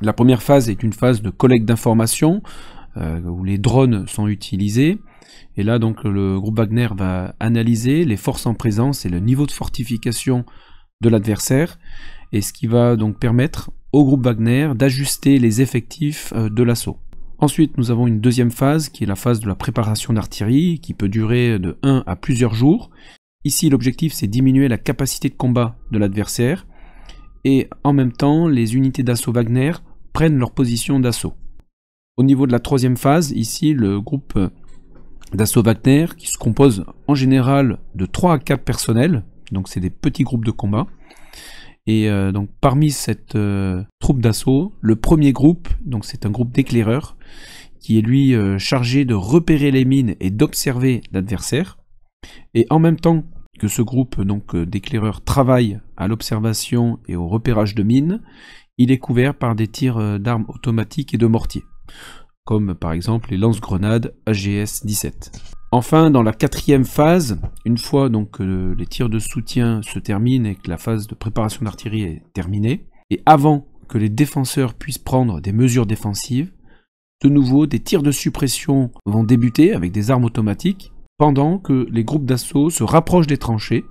La première phase est une phase de collecte d'informations euh, où les drones sont utilisés. Et là, donc, le groupe Wagner va analyser les forces en présence et le niveau de fortification de l'adversaire. Et ce qui va donc permettre au groupe Wagner d'ajuster les effectifs euh, de l'assaut. Ensuite, nous avons une deuxième phase qui est la phase de la préparation d'artillerie qui peut durer de 1 à plusieurs jours. Ici, l'objectif c'est diminuer la capacité de combat de l'adversaire et en même temps, les unités d'assaut Wagner leur position d'assaut. Au niveau de la troisième phase, ici, le groupe euh, d'assaut Wagner, qui se compose en général de 3 à 4 personnels, donc c'est des petits groupes de combat. Et euh, donc parmi cette euh, troupe d'assaut, le premier groupe, donc c'est un groupe d'éclaireurs, qui est lui chargé de repérer les mines et d'observer l'adversaire. Et en même temps que ce groupe donc d'éclaireurs travaille à l'observation et au repérage de mines, il est couvert par des tirs euh, d'armes automatiques et de mortiers, comme par exemple les lance-grenades AGS-17. Enfin, dans la quatrième phase, une fois donc euh, les tirs de soutien se terminent et que la phase de préparation d'artillerie est terminée, et avant que les défenseurs puissent prendre des mesures défensives, de nouveau des tirs de suppression vont débuter avec des armes automatiques, pendant que les groupes d'assaut se rapprochent des tranchées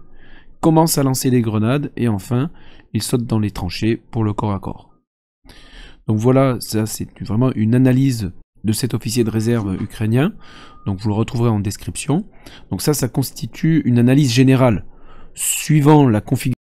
commence à lancer les grenades et enfin il saute dans les tranchées pour le corps à corps. Donc voilà, ça c'est vraiment une analyse de cet officier de réserve ukrainien. Donc vous le retrouverez en description. Donc ça, ça constitue une analyse générale. Suivant la configuration